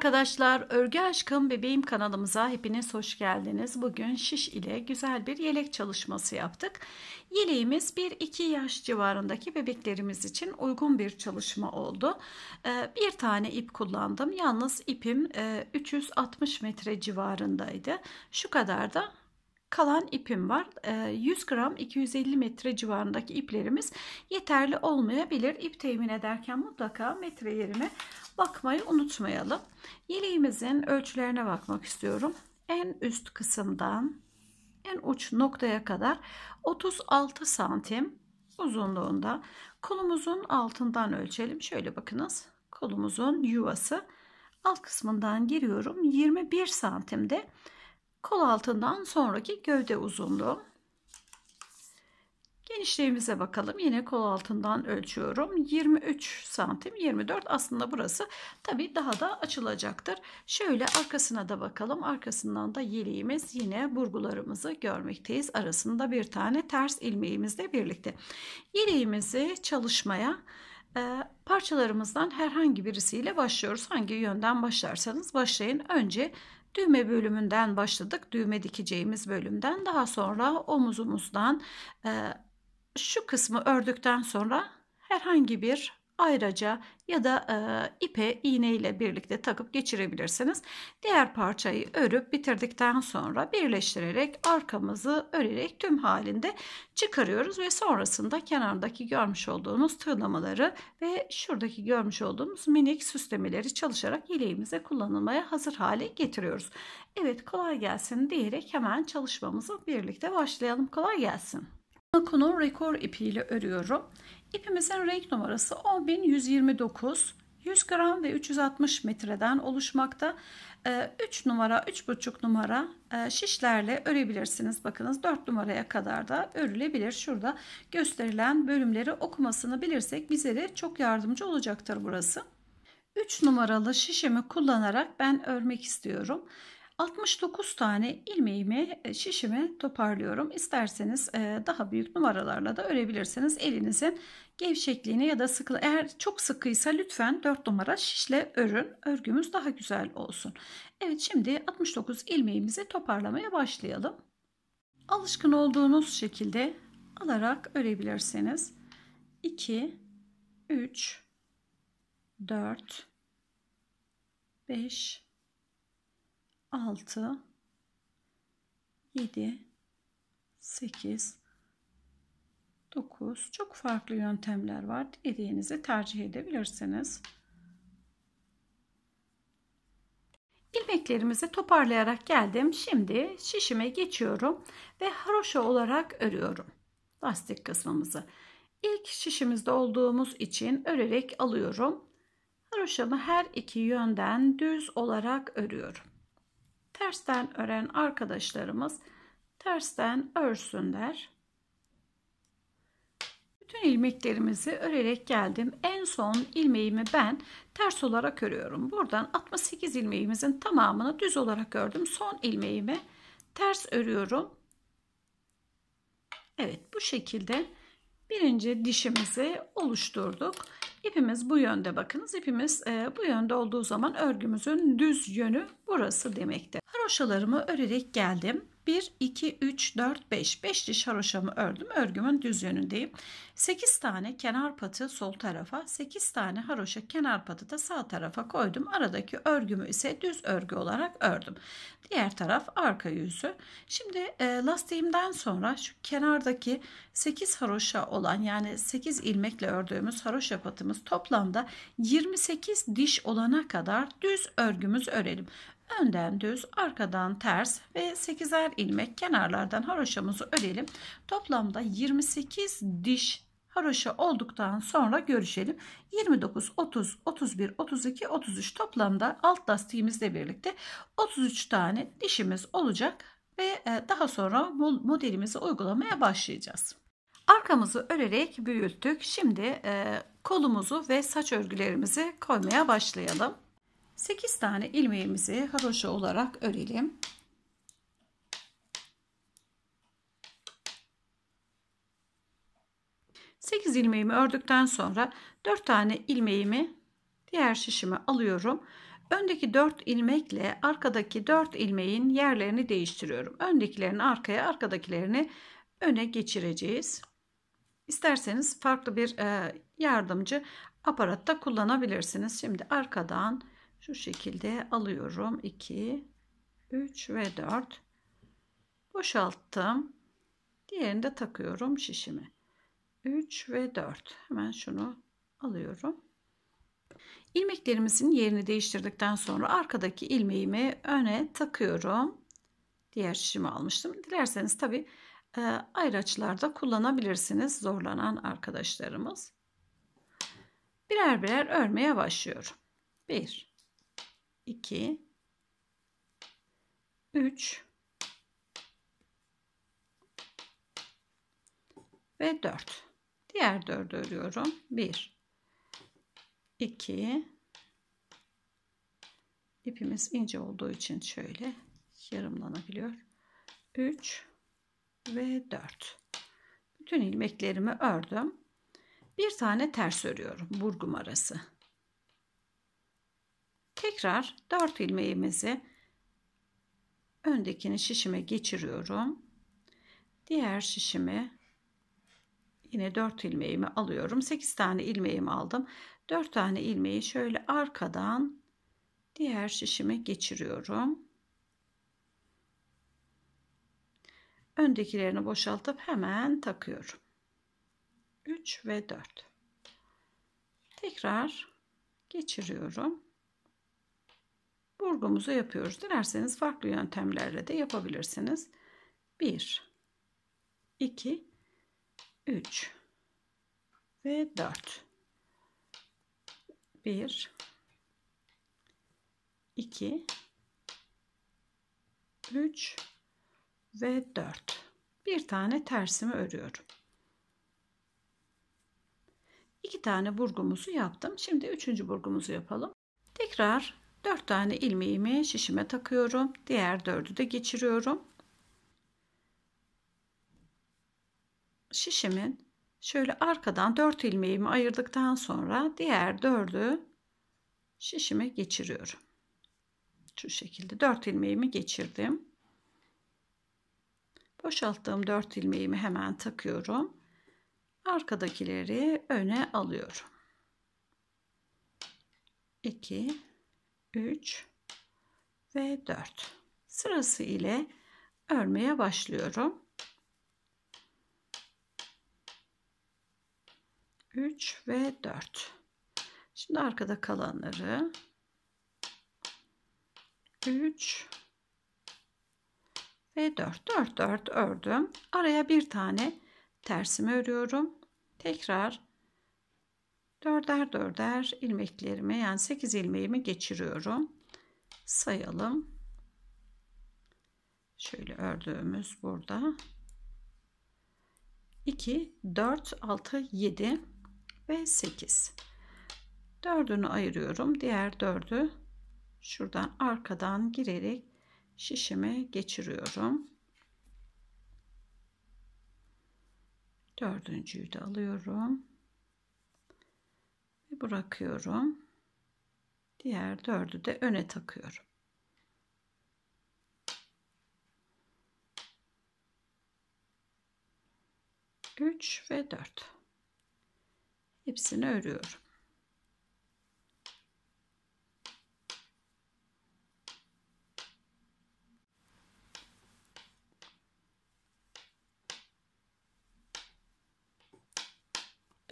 arkadaşlar, Örgü Aşkım Bebeğim kanalımıza hepiniz hoş geldiniz. Bugün şiş ile güzel bir yelek çalışması yaptık. Yeleğimiz 1-2 yaş civarındaki bebeklerimiz için uygun bir çalışma oldu. Ee, bir tane ip kullandım. Yalnız ipim 360 e, metre civarındaydı. Şu kadar da kalan ipim var. 100 ee, gram 250 metre civarındaki iplerimiz yeterli olmayabilir. İp temin ederken mutlaka metre yerine bakmayı unutmayalım. Yeleğimizin ölçülerine bakmak istiyorum. En üst kısımdan en uç noktaya kadar 36 santim uzunluğunda kolumuzun altından ölçelim. Şöyle bakınız kolumuzun yuvası alt kısmından giriyorum 21 santimde kol altından sonraki gövde uzunluğu Genişliğimize bakalım. Yine kol altından ölçüyorum. 23 santim 24 aslında burası tabi daha da açılacaktır. Şöyle arkasına da bakalım. Arkasından da yeleğimiz yine burgularımızı görmekteyiz. Arasında bir tane ters ilmeğimizle birlikte. Yeleğimizi çalışmaya e, parçalarımızdan herhangi birisiyle başlıyoruz. Hangi yönden başlarsanız başlayın. Önce düğme bölümünden başladık. Düğme dikeceğimiz bölümden daha sonra omuzumuzdan e, şu kısmı ördükten sonra herhangi bir ayraca ya da e, ipe iğne ile birlikte takıp geçirebilirsiniz. Diğer parçayı örüp bitirdikten sonra birleştirerek arkamızı örerek tüm halinde çıkarıyoruz ve sonrasında kenardaki görmüş olduğunuz tığlamaları ve şuradaki görmüş olduğunuz minik süslemeleri çalışarak yeleğimize kullanılmaya hazır hale getiriyoruz. Evet kolay gelsin diyerek hemen çalışmamızı birlikte başlayalım. Kolay gelsin. Makun'un rekor ipiyle örüyorum. İpimizin renk numarası 10129. 100 gram ve 360 metreden oluşmakta. 3 ee, numara, 3,5 numara e, şişlerle örebilirsiniz. Bakınız 4 numaraya kadar da örülebilir. Şurada gösterilen bölümleri okumasını bilirsek bize de çok yardımcı olacaktır burası. 3 numaralı şişemi kullanarak ben örmek istiyorum. 69 tane ilmeğimi e, şişime toparlıyorum. İsterseniz e, daha büyük numaralarla da örebilirsiniz. Elinizin gevşekliğini ya da sıkı eğer çok sıkıysa lütfen 4 numara şişle örün. Örgümüz daha güzel olsun. Evet şimdi 69 ilmeğimizi toparlamaya başlayalım. Alışkın olduğunuz şekilde alarak örebilirsiniz. 2 3 4 5 6 7 8 9 çok farklı yöntemler var. Dilediğinizi tercih edebilirsiniz. ilmeklerimizi toparlayarak geldim. Şimdi şişime geçiyorum ve haroşa olarak örüyorum. Lastik kısmımızı. İlk şişimizde olduğumuz için örerek alıyorum. Haroşamı her iki yönden düz olarak örüyorum. Tersten ören arkadaşlarımız tersten örsünler. Bütün ilmeklerimizi örerek geldim. En son ilmeğimi ben ters olarak örüyorum. Buradan 68 ilmeğimizin tamamını düz olarak ördüm. Son ilmeğimi ters örüyorum. Evet bu şekilde birinci dişimizi oluşturduk. İpimiz bu yönde bakınız. İpimiz e, bu yönde olduğu zaman örgümüzün düz yönü burası demektir. Haroşalarımı örerek geldim. 1, 2, 3, 4, 5. 5 diş haroşamı ördüm. Örgümün düz yönündeyim. 8 tane kenar patı sol tarafa, 8 tane haroşa kenar patı da sağ tarafa koydum. Aradaki örgümü ise düz örgü olarak ördüm. Diğer taraf arka yüzü. Şimdi e, lastiğimden sonra şu kenardaki 8 haroşa olan yani 8 ilmekle ördüğümüz haroşa patımız toplamda 28 diş olana kadar düz örgümüz örelim. Önden düz, arkadan ters ve 8'er ilmek kenarlardan haroşamızı örelim. Toplamda 28 diş haroşa olduktan sonra görüşelim. 29, 30, 31, 32, 33 toplamda alt lastiğimizle birlikte 33 tane dişimiz olacak ve e, daha sonra modelimizi uygulamaya başlayacağız. Arkamızı örerek büyüttük. Şimdi e, kolumuzu ve saç örgülerimizi koymaya başlayalım. 8 tane ilmeğimizi haroşa olarak örelim. Sekiz ilmeğimi ördükten sonra dört tane ilmeğimi diğer şişime alıyorum. Öndeki 4 ilmekle arkadaki 4 ilmeğin yerlerini değiştiriyorum. Öndekilerini arkaya, arkadakilerini öne geçireceğiz. İsterseniz farklı bir e, yardımcı aparatta kullanabilirsiniz. Şimdi arkadan şu şekilde alıyorum 2 3 ve 4 boşalttım diğerini de takıyorum şişimi 3 ve 4 hemen şunu alıyorum ilmeklerimizin yerini değiştirdikten sonra arkadaki ilmeğimi öne takıyorum diğer şişimi almıştım dilerseniz tabi e, ayraçlarda kullanabilirsiniz zorlanan arkadaşlarımız birer birer örmeye başlıyorum 1 2 3 ve 4. Diğer 4'ü örüyorum. 1 2 ipimiz ince olduğu için şöyle yarımlanabiliyor. 3 ve 4. Bütün ilmeklerimi ördüm. Bir tane ters örüyorum burgum arası. Tekrar 4 ilmeğimizi öndekini şişime geçiriyorum. Diğer şişimi yine 4 ilmeğimi alıyorum. 8 tane ilmeğimi aldım. 4 tane ilmeği şöyle arkadan diğer şişime geçiriyorum. Öndekilerini boşaltıp hemen takıyorum. 3 ve 4. Tekrar geçiriyorum burgumuzu yapıyoruz. Dilerseniz farklı yöntemlerle de yapabilirsiniz. 1 2 3 ve 4 1 2 3 ve 4 bir tane tersimi örüyorum İki tane burgumuzu yaptım şimdi üçüncü burgumuzu yapalım tekrar 4 tane ilmeğimi şişime takıyorum. Diğer dördü de geçiriyorum. Şişimin şöyle arkadan 4 ilmeğimi ayırdıktan sonra diğer dördü şişime geçiriyorum. Şu şekilde 4 ilmeğimi geçirdim. Boşalttığım 4 ilmeğimi hemen takıyorum. Arkadakileri öne alıyorum. 2 3 ve 4 sırası ile örmeye başlıyorum. 3 ve 4 şimdi arkada kalanları 3 ve 4 4 4 ördüm araya bir tane tersimi örüyorum tekrar dörder dörder ilmeklerimi yani 8 ilmeğimi geçiriyorum. Sayalım. Şöyle ördüğümüz burada. 2, 4, 6, 7 ve 8. Dördünü ayırıyorum. Diğer dördü şuradan arkadan girerek şişime geçiriyorum. Dördüncüyü de alıyorum ve bırakıyorum. Diğer dördü de öne takıyorum. Üç ve dört. Hepsini örüyorum.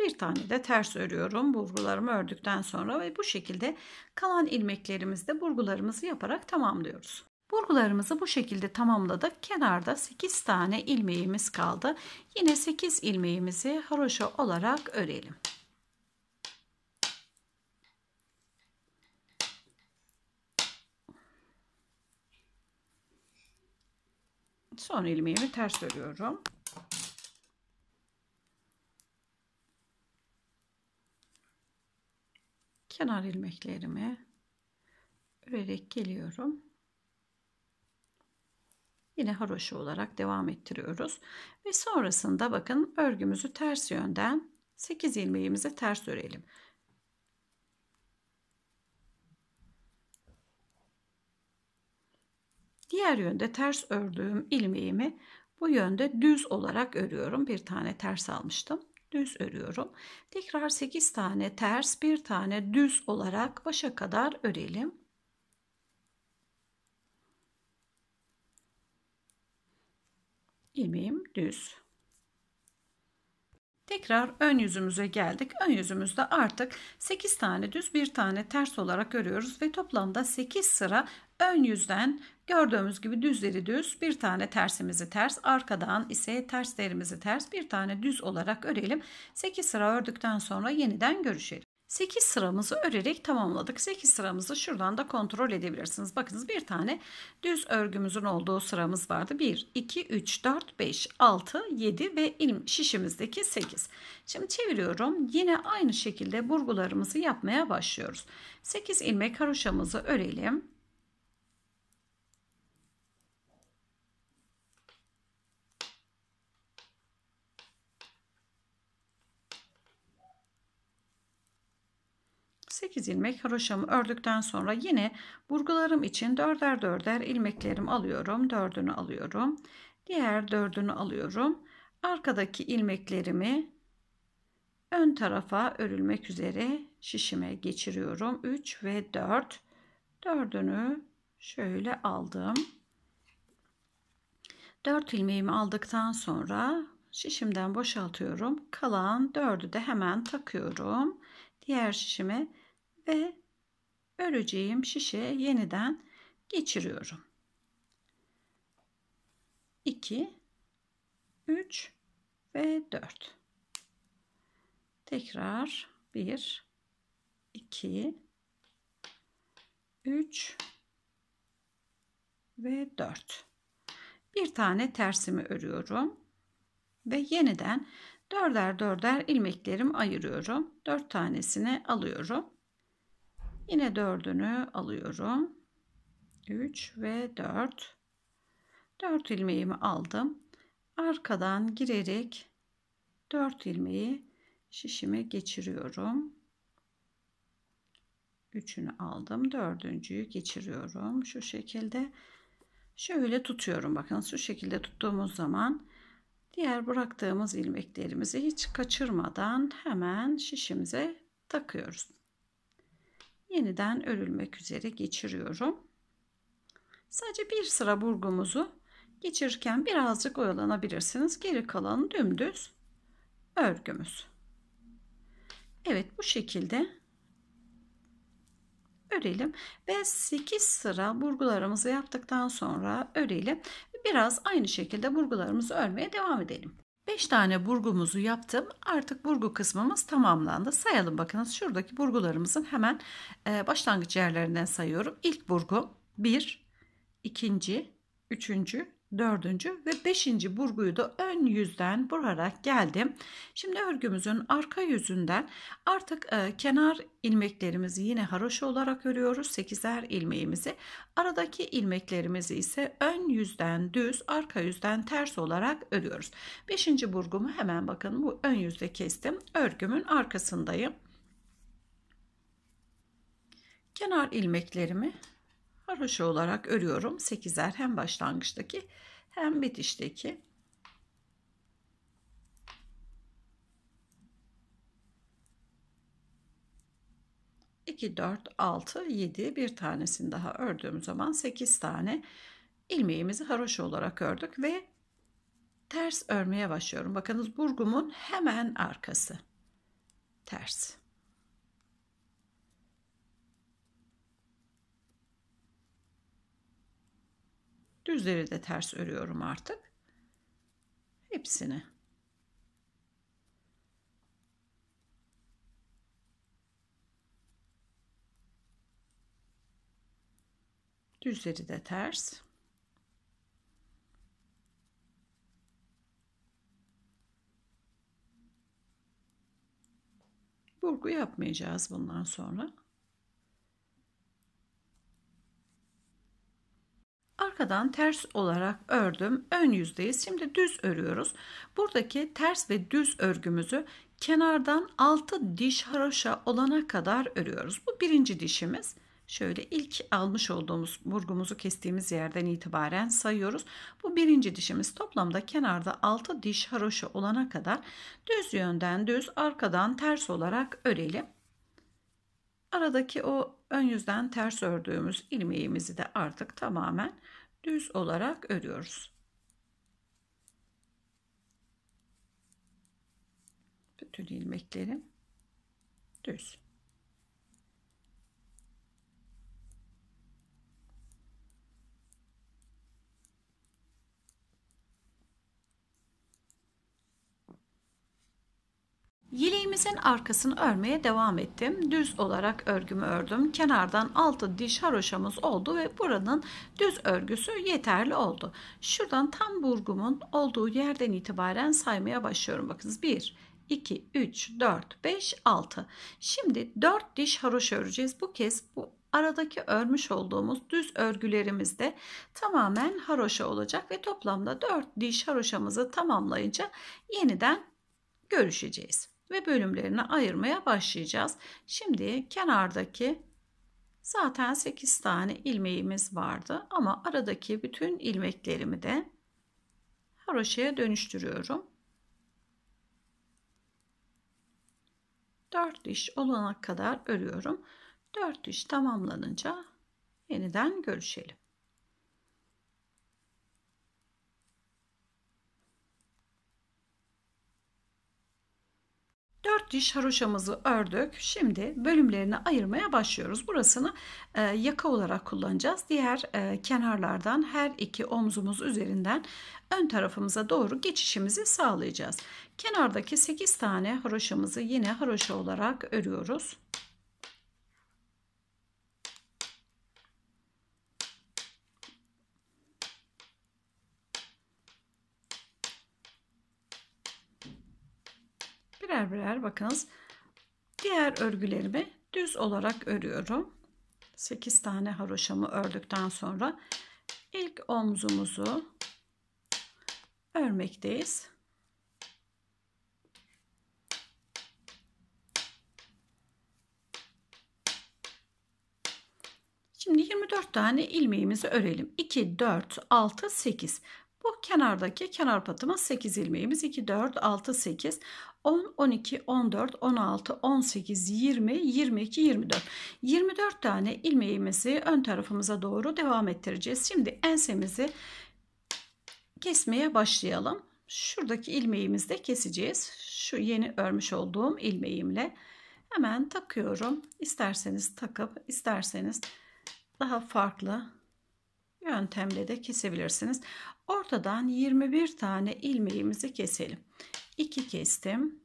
bir tane de ters örüyorum burgularımı ördükten sonra ve bu şekilde kalan ilmeklerimizde burgularımızı yaparak tamamlıyoruz. Burgularımızı bu şekilde tamamladık. Kenarda 8 tane ilmeğimiz kaldı. Yine 8 ilmeğimizi haroşa olarak örelim. Son ilmeğimi ters örüyorum. kenar ilmeklerimi örerek geliyorum. Yine haroşa olarak devam ettiriyoruz. Ve sonrasında bakın örgümüzü ters yönden 8 ilmeğimizi ters örelim. Diğer yönde ters ördüğüm ilmeğimi bu yönde düz olarak örüyorum. Bir tane ters almıştım düz örüyorum. Tekrar 8 tane ters bir tane düz olarak başa kadar örelim. ilmeğim düz. Tekrar ön yüzümüze geldik. Ön yüzümüzde artık 8 tane düz bir tane ters olarak örüyoruz ve toplamda 8 sıra ön yüzden Gördüğümüz gibi düzleri düz, bir tane tersimizi ters, arkadan ise terslerimizi ters, bir tane düz olarak örelim. 8 sıra ördükten sonra yeniden görüşelim. 8 sıramızı örerek tamamladık. 8 sıramızı şuradan da kontrol edebilirsiniz. Bakınız bir tane düz örgümüzün olduğu sıramız vardı. 1, 2, 3, 4, 5, 6, 7 ve ilim şişimizdeki 8. Şimdi çeviriyorum. Yine aynı şekilde burgularımızı yapmaya başlıyoruz. 8 ilmek haroşamızı örelim. 8 ilmek haroşamı ördükten sonra yine burgularım için dörder dörder ilmeklerimi alıyorum. Dördünü alıyorum. Diğer dördünü alıyorum. Arkadaki ilmeklerimi ön tarafa örülmek üzere şişime geçiriyorum. 3 ve 4. Dördünü şöyle aldım. 4 ilmeğimi aldıktan sonra şişimden boşaltıyorum. Kalan 4'ü de hemen takıyorum. Diğer şişime ve öreceğim şişe yeniden geçiriyorum. 2 3 ve 4 tekrar 1 2 3 ve 4 bir tane tersimi örüyorum ve yeniden dörder dörder ilmeklerimi ayırıyorum. Dört tanesini alıyorum. Yine dördünü alıyorum. 3 ve 4. 4 ilmeğimi aldım. Arkadan girerek 4 ilmeği şişime geçiriyorum. Üçünü aldım. Dördüncüyü geçiriyorum. Şu şekilde şöyle tutuyorum. Bakın şu şekilde tuttuğumuz zaman diğer bıraktığımız ilmeklerimizi hiç kaçırmadan hemen şişimize takıyoruz yeniden örülmek üzere geçiriyorum. Sadece bir sıra burgumuzu geçirirken birazcık oyalanabilirsiniz. Geri kalan dümdüz örgümüz. Evet bu şekilde örelim ve 8 sıra burgularımızı yaptıktan sonra örelim. Biraz aynı şekilde burgularımızı örmeye devam edelim. 5 tane burgumuzu yaptım. Artık burgu kısmımız tamamlandı. Sayalım bakınız şuradaki burgularımızın hemen e, başlangıç yerlerinden sayıyorum. İlk burgu 1, ikinci, üçüncü, dördüncü ve beşinci burguyu da ön yüzden vurarak geldim. Şimdi örgümüzün arka yüzünden artık e, kenar ilmeklerimizi yine haroşa olarak örüyoruz. Sekizer ilmeğimizi. Aradaki ilmeklerimizi ise ön yüzden düz, arka yüzden ters olarak örüyoruz. Beşinci burgumu hemen bakın bu ön yüzde kestim. Örgümün arkasındayım. Kenar ilmeklerimi haroşa olarak örüyorum. 8'er hem başlangıçtaki hem bitişteki. İki, dört altı yedi bir tanesini daha ördüğüm zaman sekiz tane ilmeğimizi haroşa olarak ördük ve ters örmeye başlıyorum. Bakınız burgumun hemen arkası. Ters. Düzleri de ters örüyorum artık. Hepsini. Düzleri de ters. Burgu yapmayacağız bundan sonra. Arkadan ters olarak ördüm. Ön yüzdeyiz. Şimdi düz örüyoruz. Buradaki ters ve düz örgümüzü kenardan 6 diş haroşa olana kadar örüyoruz. Bu birinci dişimiz. Şöyle ilk almış olduğumuz burgumuzu kestiğimiz yerden itibaren sayıyoruz. Bu birinci dişimiz toplamda kenarda 6 diş haroşa olana kadar düz yönden düz arkadan ters olarak örelim. Aradaki o ön yüzden ters ördüğümüz ilmeğimizi de artık tamamen düz olarak örüyoruz. Bütün ilmeklerim düz. Yeleğimizin arkasını örmeye devam ettim. Düz olarak örgümü ördüm. Kenardan 6 diş haroşamız oldu ve buranın düz örgüsü yeterli oldu. Şuradan tam burgumun olduğu yerden itibaren saymaya başlıyorum. Bakınız 1, 2, 3, 4, 5, 6. Şimdi 4 diş haroşa öreceğiz. Bu kez bu aradaki örmüş olduğumuz düz örgülerimiz de tamamen haroşa olacak ve toplamda 4 diş haroşamızı tamamlayınca yeniden görüşeceğiz ve bölümlerine ayırmaya başlayacağız. Şimdi kenardaki zaten 8 tane ilmeğimiz vardı ama aradaki bütün ilmeklerimi de haroşaya dönüştürüyorum. 4 diş olana kadar örüyorum. 4 diş tamamlanınca yeniden görüşelim. 4 diş haroşamızı ördük. Şimdi bölümlerini ayırmaya başlıyoruz. Burasını e, yaka olarak kullanacağız. Diğer e, kenarlardan her iki omzumuz üzerinden ön tarafımıza doğru geçişimizi sağlayacağız. Kenardaki 8 tane haroşamızı yine haroşa olarak örüyoruz. beraber bakınız diğer örgülerimi düz olarak örüyorum. 8 tane haroşamı ördükten sonra ilk omzumuzu örmekteyiz. Şimdi 24 tane ilmeğimizi örelim. 2, 4, 6, 8. Bu kenardaki kenar patımız 8 ilmeğimiz 2, 4, 6, 8, 10, 12, 14, 16, 18, 20, 22, 24. 24 tane ilmeğimizi ön tarafımıza doğru devam ettireceğiz. Şimdi ensemizi kesmeye başlayalım. Şuradaki ilmeğimizi de keseceğiz. Şu yeni örmüş olduğum ilmeğimle hemen takıyorum. İsterseniz takıp isterseniz daha farklı yöntemle de kesebilirsiniz. Ortadan 21 tane ilmeğimizi keselim. 2 kestim.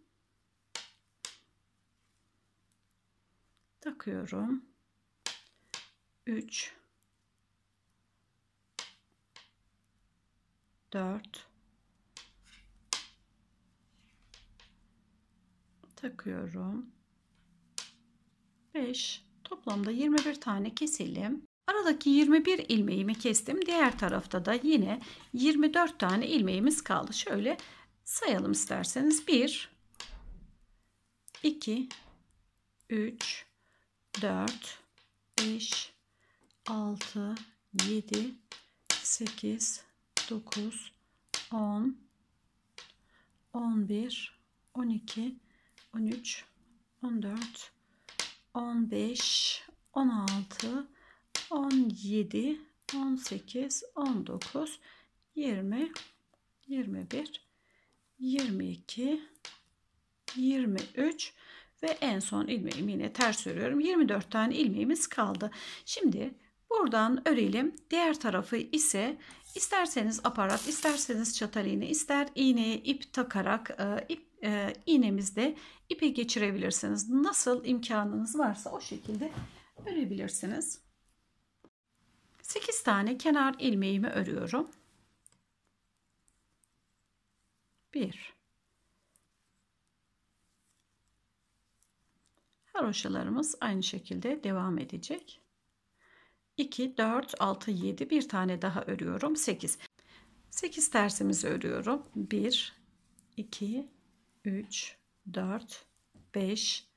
Takıyorum. 3 4 takıyorum. 5 toplamda 21 tane keselim. Aradaki 21 ilmeğimi kestim. Diğer tarafta da yine 24 tane ilmeğimiz kaldı. Şöyle sayalım isterseniz. 1 2 3 4 5 6 7 8 9 10 11 12 13 14 15 16 17, 18, 19, 20, 21, 22, 23 ve en son ilmeğimi yine ters örüyorum. 24 tane ilmeğimiz kaldı. Şimdi buradan örelim. Diğer tarafı ise isterseniz aparat, isterseniz çatal iğne, ister iğneye ip takarak e, ip e, iğnemizde ipe geçirebilirsiniz. Nasıl imkanınız varsa o şekilde örebilirsiniz. 8 tane kenar ilmeğimi örüyorum. 1 Haroşalarımız aynı şekilde devam edecek. 2, 4, 6, 7 bir tane daha örüyorum. 8. 8 tersimizi örüyorum. 1, 2, 3, 4, 5,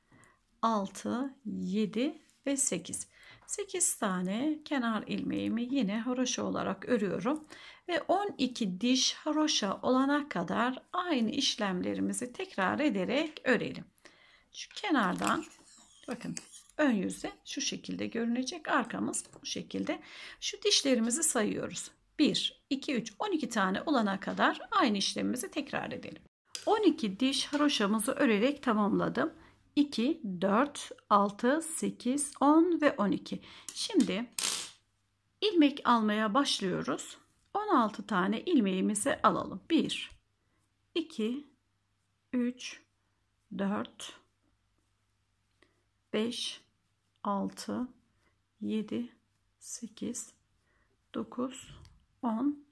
6, 7 ve 8. 8 tane kenar ilmeğimi yine haroşa olarak örüyorum ve 12 diş haroşa olana kadar aynı işlemlerimizi tekrar ederek örelim. Şu kenardan bakın ön yüzde şu şekilde görünecek arkamız bu şekilde. Şu dişlerimizi sayıyoruz. 1, 2, 3, 12 tane olana kadar aynı işlemimizi tekrar edelim. 12 diş haroşamızı örerek tamamladım. 2, 4, 6, 8, 10 ve 12. Şimdi ilmek almaya başlıyoruz. 16 tane ilmeğimizi alalım. 1, 2, 3, 4, 5, 6, 7, 8, 9, 10,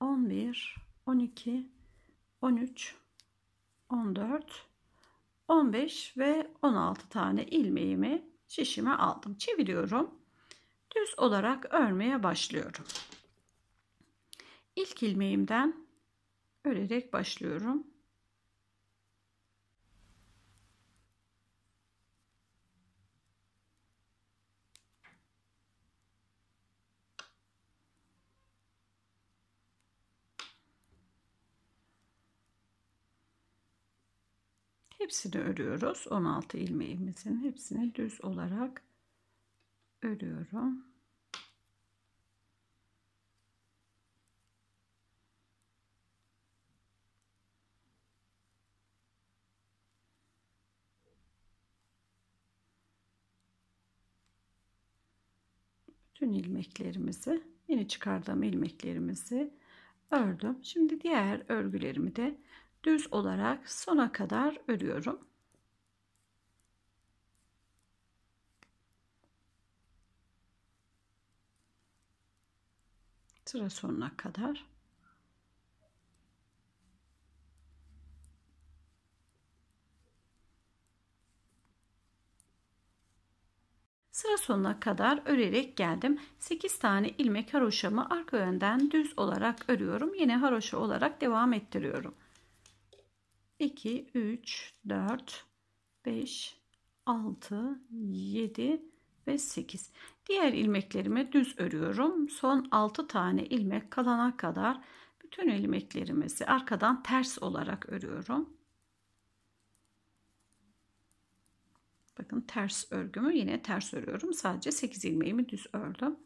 11, 12, 13, 14, 15 ve 16 tane ilmeğimi şişime aldım. Çeviriyorum. Düz olarak örmeye başlıyorum. İlk ilmeğimden örerek başlıyorum. Hepsini örüyoruz. 16 ilmeğimizin hepsini düz olarak örüyorum. Bütün ilmeklerimizi, yeni çıkardığım ilmeklerimizi ördüm. Şimdi diğer örgülerimi de düz olarak sona kadar örüyorum. Sıra sonuna kadar. Sıra sonuna kadar örerek geldim. 8 tane ilmek haroşamı arka yönden düz olarak örüyorum. Yine haroşa olarak devam ettiriyorum. 2, 3, 4, 5, 6, 7 ve 8. Diğer ilmeklerimi düz örüyorum. Son 6 tane ilmek kalana kadar bütün ilmeklerimizi arkadan ters olarak örüyorum. Bakın ters örgümü yine ters örüyorum. Sadece 8 ilmeğimi düz ördüm.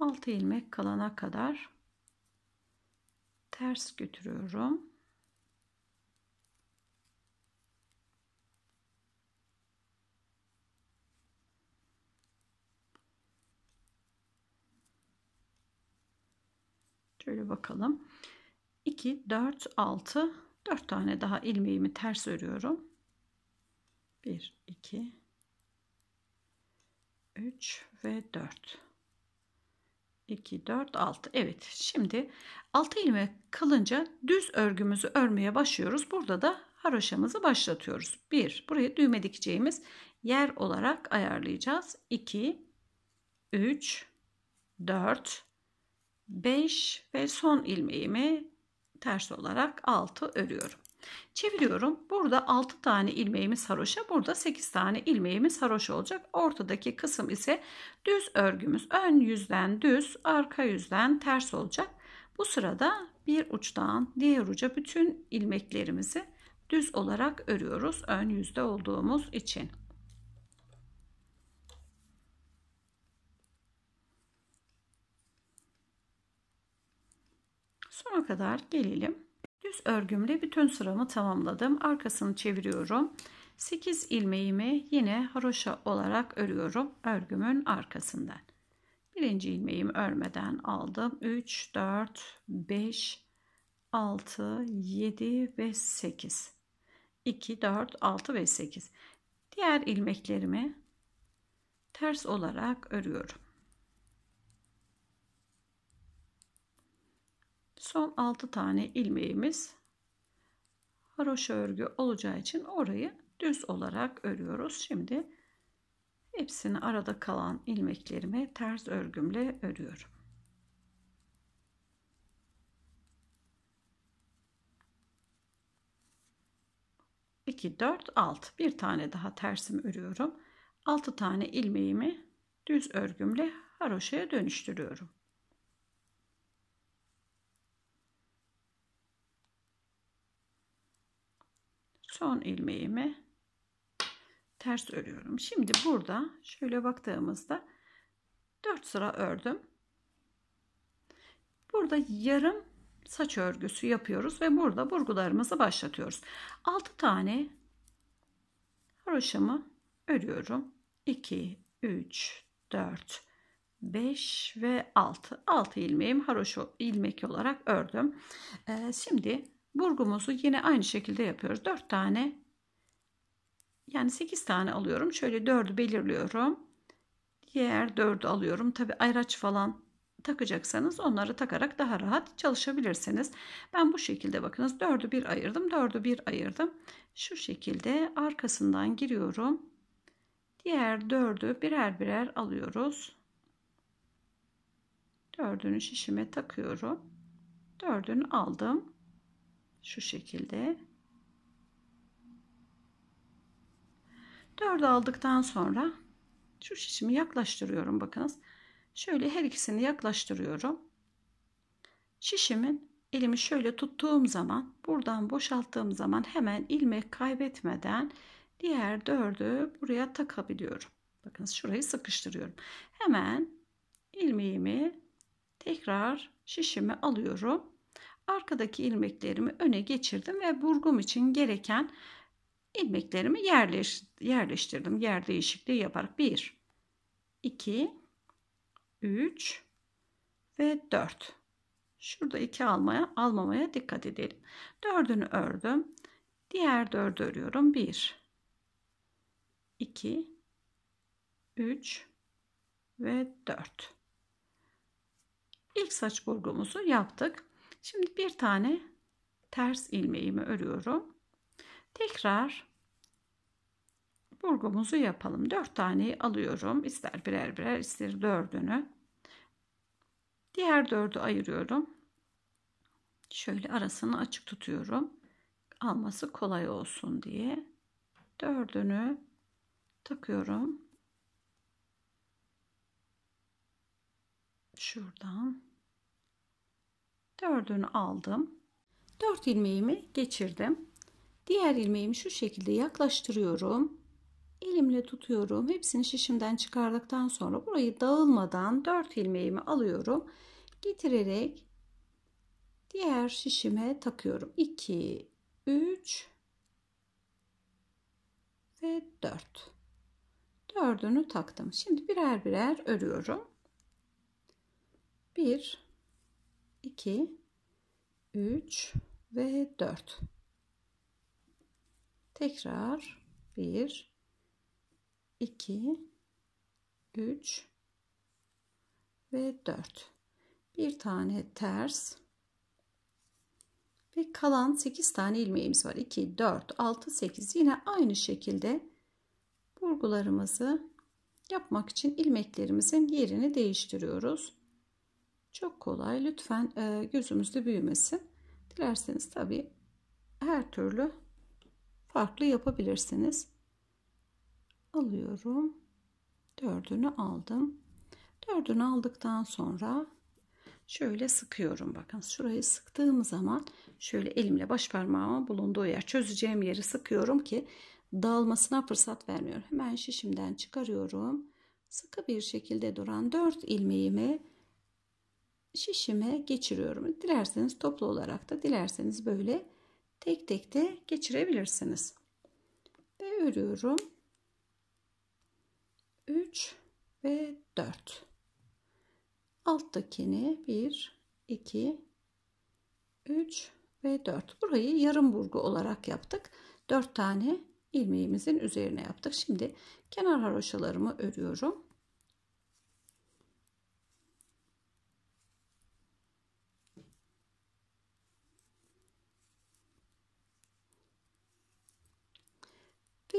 6 ilmek kalana kadar ters götürüyorum. Şöyle bakalım. 2, 4, 6, 4 tane daha ilmeğimi ters örüyorum. 1, 2, 3 ve 4. 2, 4, 6. Evet şimdi 6 ilmek kalınca düz örgümüzü örmeye başlıyoruz. Burada da haroşamızı başlatıyoruz. 1, buraya düğme dikeceğimiz yer olarak ayarlayacağız. 2, 3, 4, 5 ve son ilmeğimi ters olarak 6 örüyorum. Çeviriyorum. Burada 6 tane ilmeğimiz haroşa, burada 8 tane ilmeğimiz haroşa olacak. Ortadaki kısım ise düz örgümüz. Ön yüzden düz, arka yüzden ters olacak. Bu sırada bir uçtan diğer uca bütün ilmeklerimizi düz olarak örüyoruz ön yüzde olduğumuz için. Sona kadar gelelim. Düz örgümle bütün sıramı tamamladım. Arkasını çeviriyorum. 8 ilmeğimi yine haroşa olarak örüyorum örgümün arkasından. Birinci ilmeğimi örmeden aldım. 3, 4, 5, 6, 7 ve 8. 2, 4, 6 ve 8. Diğer ilmeklerimi ters olarak örüyorum. son 6 tane ilmeğimiz haroşa örgü olacağı için orayı düz olarak örüyoruz. Şimdi hepsini arada kalan ilmeklerimi ters örgümle örüyorum. İki, dört alt bir tane daha tersimi örüyorum altı tane ilmeğimi düz örgümle haroşaya dönüştürüyorum son ilmeğimi ters örüyorum. Şimdi burada şöyle baktığımızda 4 sıra ördüm. Burada yarım saç örgüsü yapıyoruz ve burada burgularımızı başlatıyoruz. 6 tane haroşamı örüyorum. 2, 3, 4, 5 ve 6. 6 ilmeğim haroşa ilmek olarak ördüm. Ee, şimdi burgumuzu yine aynı şekilde yapıyoruz. 4 tane yani 8 tane alıyorum. Şöyle 4'ü belirliyorum. Diğer 4'ü alıyorum. Tabi ayraç falan takacaksanız onları takarak daha rahat çalışabilirsiniz. Ben bu şekilde bakınız 4'ü bir ayırdım 4'ü bir ayırdım. Şu şekilde arkasından giriyorum. Diğer 4'ü birer birer alıyoruz. 4'ünü şişime takıyorum. 4'ünü aldım şu şekilde 4 aldıktan sonra şu şişimi yaklaştırıyorum bakınız şöyle her ikisini yaklaştırıyorum şişimin elimi şöyle tuttuğum zaman buradan boşalttığım zaman hemen ilmek kaybetmeden diğer dördü buraya takabiliyorum bakınız şurayı sıkıştırıyorum hemen ilmeğimi tekrar şişimi alıyorum arkadaki ilmeklerimi öne geçirdim ve burgum için gereken ilmeklerimi yerleş, yerleştirdim. Yer değişikliği yaparak 1, 2, 3 ve 4. Şurada 2 almaya, almamaya dikkat edelim. 4'ünü ördüm. Diğer 4'ü örüyorum. 1, 2, 3 ve 4. İlk saç burgumuzu yaptık. Şimdi bir tane ters ilmeğimi örüyorum. Tekrar burgumuzu yapalım. 4 taneyi alıyorum. İster birer birer ister dördünü. Diğer dördü ayırıyorum. Şöyle arasını açık tutuyorum. Alması kolay olsun diye. Dördünü takıyorum. Şuradan dördünü aldım. Dört ilmeğimi geçirdim. Diğer ilmeğimi şu şekilde yaklaştırıyorum. Elimle tutuyorum. Hepsini şişimden çıkardıktan sonra burayı dağılmadan dört ilmeğimi alıyorum. Getirerek diğer şişime takıyorum. 2 3 ve 4. Dördünü taktım. Şimdi birer birer örüyorum. 1 2 3 ve 4 tekrar 1 2 3 ve 4 bir tane ters ve kalan 8 tane ilmeğimiz var 2 4 6 8 yine aynı şekilde burgularımızı yapmak için ilmeklerimizin yerini değiştiriyoruz çok kolay. Lütfen e, gözümüzde büyümesin. Dilerseniz tabi her türlü farklı yapabilirsiniz. Alıyorum. Dördünü aldım. Dördünü aldıktan sonra şöyle sıkıyorum. Bakın şurayı sıktığım zaman şöyle elimle baş parmağıma bulunduğu yer çözeceğim yeri sıkıyorum ki dağılmasına fırsat vermiyorum. Hemen şişimden çıkarıyorum. Sıkı bir şekilde duran dört ilmeğimi şişime geçiriyorum. Dilerseniz toplu olarak da dilerseniz böyle tek tek de geçirebilirsiniz. Ve örüyorum. 3 ve 4. Alttakini 1, 2, 3 ve 4. Burayı yarım burgu olarak yaptık. 4 tane ilmeğimizin üzerine yaptık. Şimdi kenar haroşalarımı örüyorum.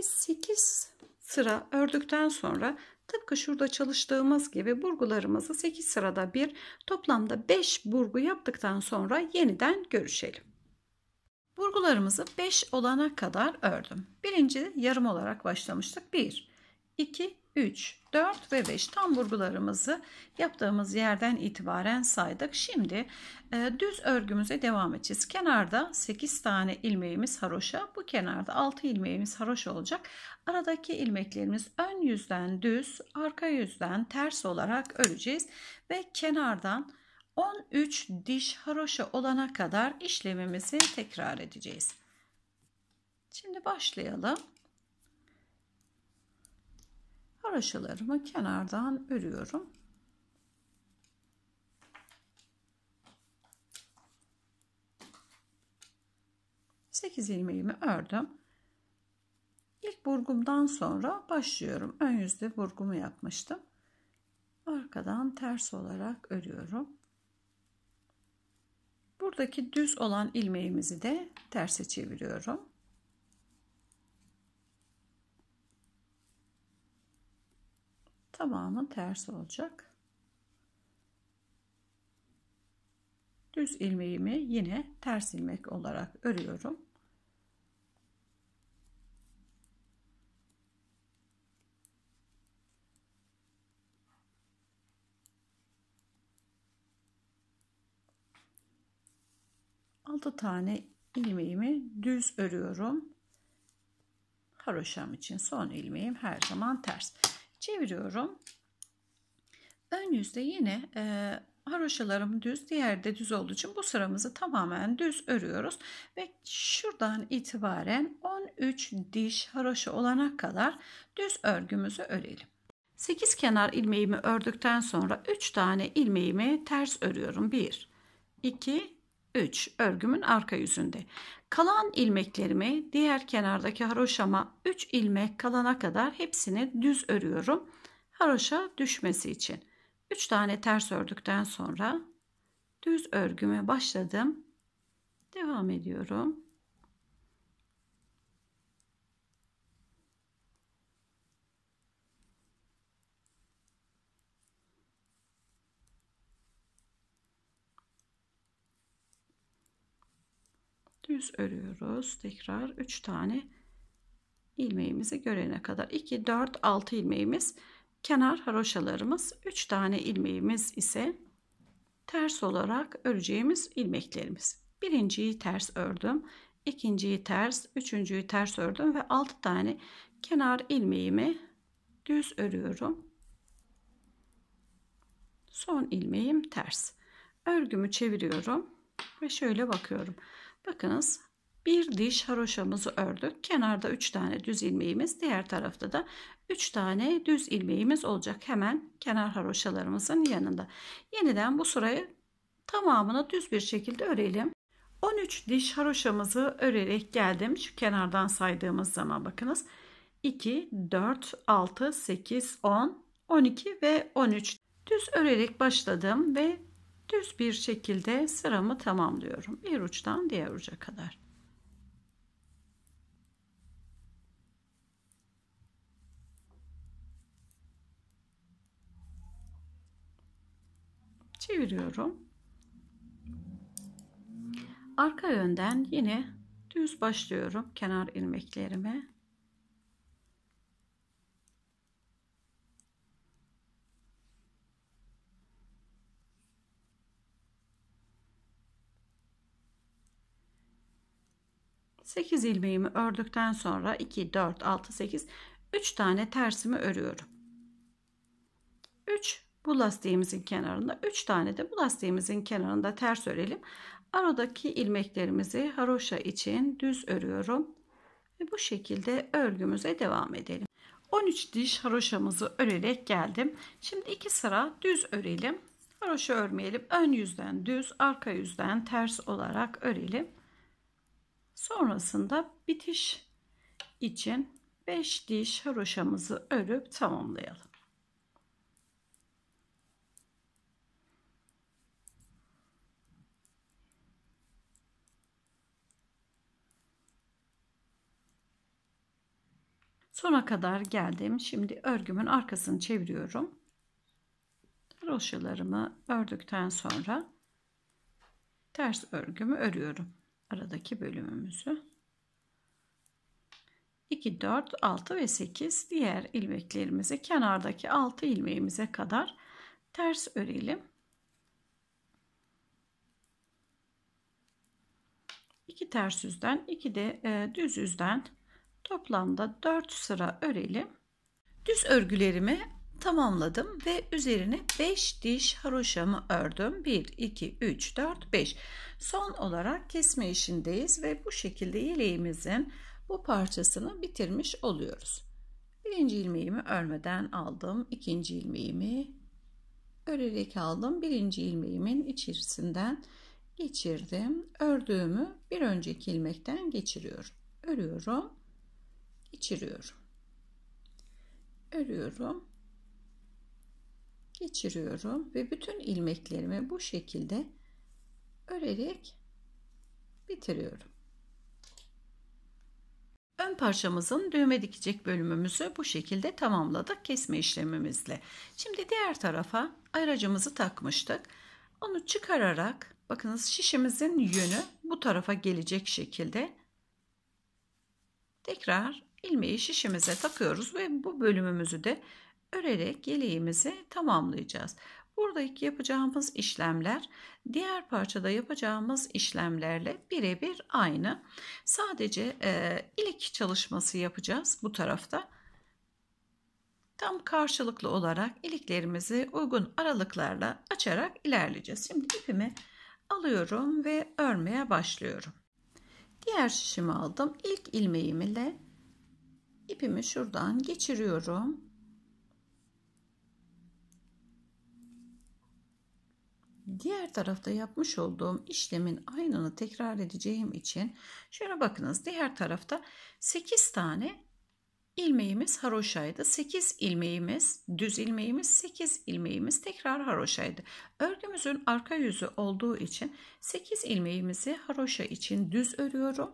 biz 8 sıra ördükten sonra tıpkı şurada çalıştığımız gibi burgularımızı 8 sırada bir toplamda 5 burgu yaptıktan sonra yeniden görüşelim. Burgularımızı 5 olana kadar ördüm. Birinci yarım olarak başlamıştık. 1, 2, 3, 4 ve 5 tam vurgularımızı yaptığımız yerden itibaren saydık. Şimdi e, düz örgümüze devam edeceğiz. Kenarda 8 tane ilmeğimiz haroşa. Bu kenarda 6 ilmeğimiz haroş olacak. Aradaki ilmeklerimiz ön yüzden düz, arka yüzden ters olarak öreceğiz. Ve kenardan 13 diş haroşa olana kadar işlemimizi tekrar edeceğiz. Şimdi başlayalım. Haraşalarımı kenardan örüyorum. Sekiz ilmeğimi ördüm. İlk burgumdan sonra başlıyorum. Ön yüzde burgumu yapmıştım. Arkadan ters olarak örüyorum. Buradaki düz olan ilmeğimizi de terse çeviriyorum. Tamamı ters olacak. Düz ilmeğimi yine ters ilmek olarak örüyorum. Altı tane ilmeğimi düz örüyorum haroşam için son ilmeğim her zaman ters çeviriyorum. Ön yüzde yine e, haroşalarım düz, diğer de düz olduğu için bu sıramızı tamamen düz örüyoruz ve şuradan itibaren 13 diş haroşa olana kadar düz örgümüzü örelim. 8 kenar ilmeğimi ördükten sonra 3 tane ilmeğimi ters örüyorum. 1 2 3 örgümün arka yüzünde. Kalan ilmeklerimi diğer kenardaki haroşama 3 ilmek kalana kadar hepsini düz örüyorum. Haroşa düşmesi için. 3 tane ters ördükten sonra düz örgüme başladım. Devam ediyorum. düz örüyoruz. Tekrar 3 tane ilmeğimizi görene kadar 2 4 6 ilmeğimiz kenar haroşalarımız 3 tane ilmeğimiz ise ters olarak öreceğimiz ilmeklerimiz. Birinciyi ters ördüm. ikinciyi ters, üçüncüyü ters ördüm ve 6 tane kenar ilmeğimi düz örüyorum. Son ilmeğim ters. Örgümü çeviriyorum ve şöyle bakıyorum. Bakınız bir diş haroşamızı ördük. Kenarda 3 tane düz ilmeğimiz, diğer tarafta da 3 tane düz ilmeğimiz olacak. Hemen kenar haroşalarımızın yanında. Yeniden bu sırayı tamamını düz bir şekilde örelim. 13 diş haroşamızı örerek geldim. Şu kenardan saydığımız zaman bakınız. 2, 4, 6, 8, 10, 12 ve 13 düz örerek başladım ve düz bir şekilde sıramı tamamlıyorum. Bir uçtan diğer uca kadar. Çeviriyorum. Arka yönden yine düz başlıyorum kenar ilmeklerime. 8 ilmeğimi ördükten sonra 2 4 6 8 3 tane tersimi örüyorum 3 bu lastiğimizin kenarında 3 tane de bu lastiğimizin kenarında ters örelim aradaki ilmeklerimizi haroşa için düz örüyorum ve bu şekilde örgümüze devam edelim 13 diş haroşamızı örerek geldim şimdi iki sıra düz örelim haroşa örmeyelim ön yüzden düz arka yüzden ters olarak örelim Sonrasında bitiş için 5 diş haroşamızı örüp tamamlayalım. Sona kadar geldim. Şimdi örgümün arkasını çeviriyorum. Haroşalarımı ördükten sonra ters örgümü örüyorum aradaki bölümümüzü. 2, 4, 6 ve 8 diğer ilmeklerimizi kenardaki 6 ilmeğimize kadar ters örelim. 2 ters yüzden 2 de e, düz yüzden toplamda 4 sıra örelim. Düz örgülerimi tamamladım ve üzerine 5 diş haroşamı ördüm. 1, 2, 3, 4, 5. Son olarak kesme işindeyiz ve bu şekilde yeleğimizin bu parçasını bitirmiş oluyoruz. Birinci ilmeğimi örmeden aldım. ikinci ilmeğimi örerek aldım. Birinci ilmeğimin içerisinden geçirdim. Ördüğümü bir önceki ilmekten geçiriyorum. Örüyorum. Geçiriyorum. Örüyorum geçiriyorum ve bütün ilmeklerimi bu şekilde örerek bitiriyorum. Ön parçamızın düğme dikecek bölümümüzü bu şekilde tamamladık kesme işlemimizle. Şimdi diğer tarafa ayracımızı takmıştık. Onu çıkararak bakınız şişimizin yönü bu tarafa gelecek şekilde tekrar ilmeği şişimize takıyoruz ve bu bölümümüzü de örerek yeleğimizi tamamlayacağız. Buradaki yapacağımız işlemler diğer parçada yapacağımız işlemlerle birebir aynı. Sadece e, ilik çalışması yapacağız bu tarafta. Tam karşılıklı olarak iliklerimizi uygun aralıklarla açarak ilerleyeceğiz. Şimdi ipimi alıyorum ve örmeye başlıyorum. Diğer şişimi aldım. İlk ilmeğim ile ipimi şuradan geçiriyorum diğer tarafta yapmış olduğum işlemin aynını tekrar edeceğim için şöyle bakınız diğer tarafta 8 tane ilmeğimiz haroşaydı. 8 ilmeğimiz, düz ilmeğimiz, 8 ilmeğimiz tekrar haroşaydı. Örgümüzün arka yüzü olduğu için 8 ilmeğimizi haroşa için düz örüyorum.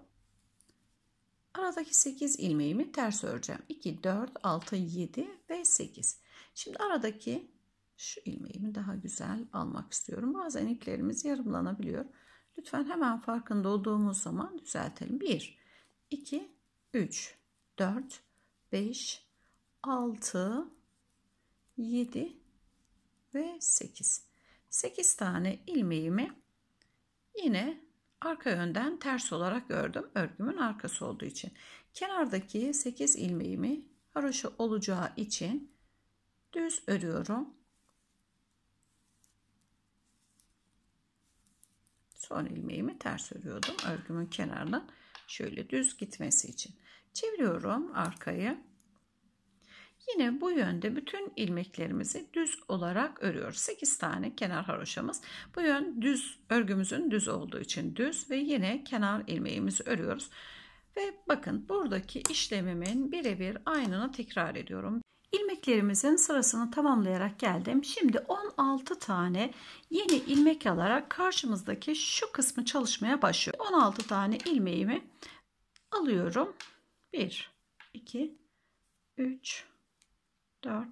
Aradaki 8 ilmeğimi ters öreceğim. 2, 4, 6, 7 ve 8. Şimdi aradaki şu ilmeğimi daha güzel almak istiyorum. Bazen iplerimiz yarımlanabiliyor. Lütfen hemen farkında olduğumuz zaman düzeltelim. 1, 2, 3, 4, 5, 6, 7 ve 8. 8 tane ilmeğimi yine arka yönden ters olarak ördüm. Örgümün arkası olduğu için. Kenardaki 8 ilmeğimi haroşa olacağı için düz örüyorum. Son ilmeğimi ters örüyordum. Örgümün kenarından şöyle düz gitmesi için. Çeviriyorum arkayı. Yine bu yönde bütün ilmeklerimizi düz olarak örüyoruz. 8 tane kenar haroşamız. Bu yön düz, örgümüzün düz olduğu için düz ve yine kenar ilmeğimizi örüyoruz. Ve bakın buradaki işlemimin birebir aynını tekrar ediyorum ilmeklerimizin sırasını tamamlayarak geldim. Şimdi 16 tane yeni ilmek alarak karşımızdaki şu kısmı çalışmaya başlıyorum. 16 tane ilmeğimi alıyorum. 1 2 3 4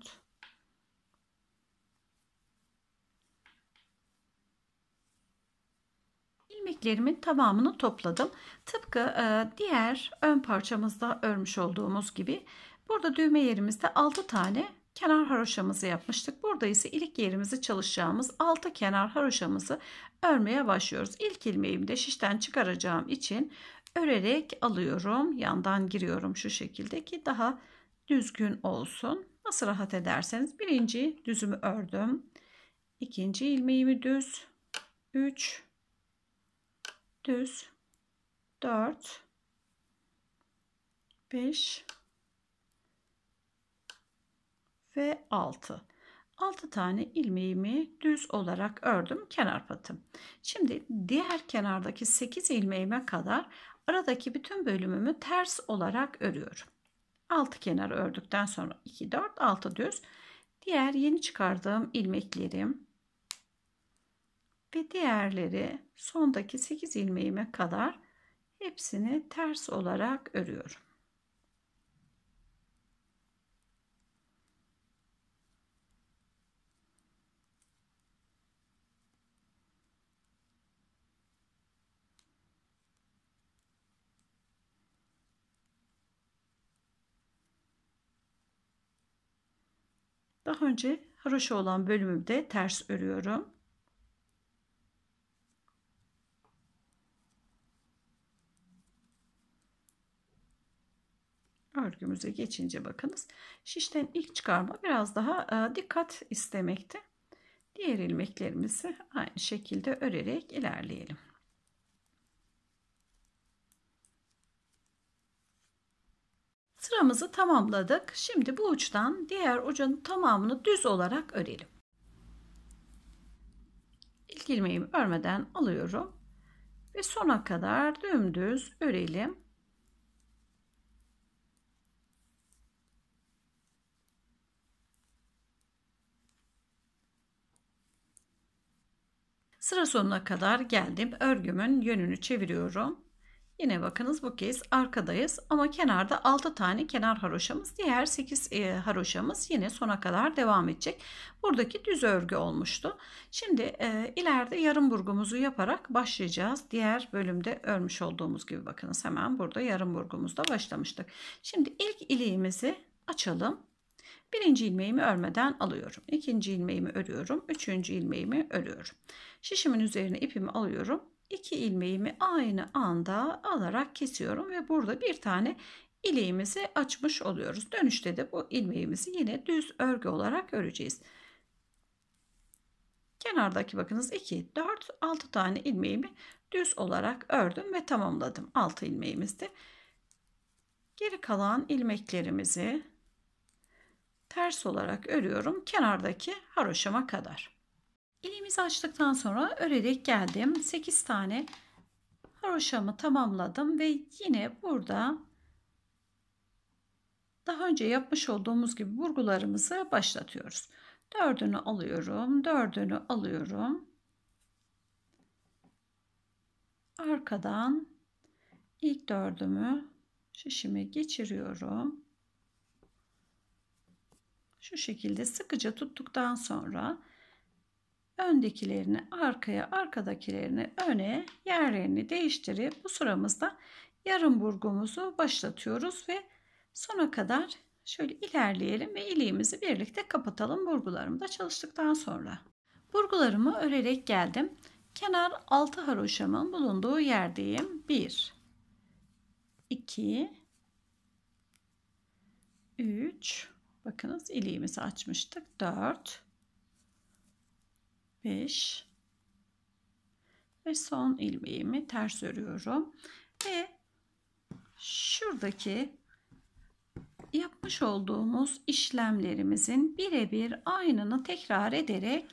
ilmeklerimin tamamını topladım. Tıpkı e, diğer ön parçamızda örmüş olduğumuz gibi Burada düğme yerimizde 6 tane kenar haroşamızı yapmıştık. Burada ise ilik yerimizi çalışacağımız 6 kenar haroşamızı örmeye başlıyoruz. İlk ilmeğimi de şişten çıkaracağım için örerek alıyorum. Yandan giriyorum şu şekilde ki daha düzgün olsun. Nasıl rahat ederseniz birinci düzümü ördüm. ikinci ilmeğimi düz. 3 düz 4 5 ve 6. 6 tane ilmeğimi düz olarak ördüm kenar patım. Şimdi diğer kenardaki 8 ilmeğime kadar aradaki bütün bölümümü ters olarak örüyorum. 6 kenar ördükten sonra 2 4 6 düz diğer yeni çıkardığım ilmeklerim ve diğerleri sondaki 8 ilmeğime kadar hepsini ters olarak örüyorum. Daha önce haroşa olan bölümümde ters örüyorum. örgümüze geçince bakınız. Şişten ilk çıkarma biraz daha e, dikkat istemekte. Diğer ilmeklerimizi aynı şekilde örerek ilerleyelim. Sıramızı tamamladık. Şimdi bu uçtan diğer ucun tamamını düz olarak örelim. İlk ilmeğimi örmeden alıyorum ve sona kadar dümdüz örelim. Sıra sonuna kadar geldim. Örgümün yönünü çeviriyorum. Yine bakınız bu kez arkadayız ama kenarda 6 tane kenar haroşamız. Diğer 8 e, haroşamız yine sona kadar devam edecek. Buradaki düz örgü olmuştu. Şimdi e, ileride yarım burgumuzu yaparak başlayacağız. Diğer bölümde örmüş olduğumuz gibi bakınız hemen burada yarım burgumuzda başlamıştık. Şimdi ilk iliğimizi açalım. Birinci ilmeğimi örmeden alıyorum. ikinci ilmeğimi örüyorum. Üçüncü ilmeğimi örüyorum. Şişimin üzerine ipimi alıyorum iki ilmeğimi aynı anda alarak kesiyorum ve burada bir tane ileğimizi açmış oluyoruz. Dönüşte de bu ilmeğimizi yine düz örgü olarak öreceğiz. Kenardaki bakınız 2, 4, 6 tane ilmeğimi düz olarak ördüm ve tamamladım. 6 ilmeğimizde. Geri kalan ilmeklerimizi ters olarak örüyorum kenardaki haroşama kadar. İliğimizi açtıktan sonra örerek geldim. 8 tane haroşamı tamamladım ve yine burada daha önce yapmış olduğumuz gibi burgularımızı başlatıyoruz. Dördünü alıyorum, dördünü alıyorum. Arkadan ilk dördümü şişime geçiriyorum. Şu şekilde sıkıca tuttuktan sonra öndekilerini arkaya, arkadakilerini öne, yerlerini değiştirip bu sıramızda yarım burgumuzu başlatıyoruz ve sona kadar şöyle ilerleyelim ve iliğimizi birlikte kapatalım burgularımı da çalıştıktan sonra. Burgularımı örerek geldim. Kenar 6 haroşamın bulunduğu yerdeyim. 1 2 3 Bakınız iliğimizi açmıştık. 4 5 ve son ilmeğimi ters örüyorum ve şuradaki yapmış olduğumuz işlemlerimizin birebir aynını tekrar ederek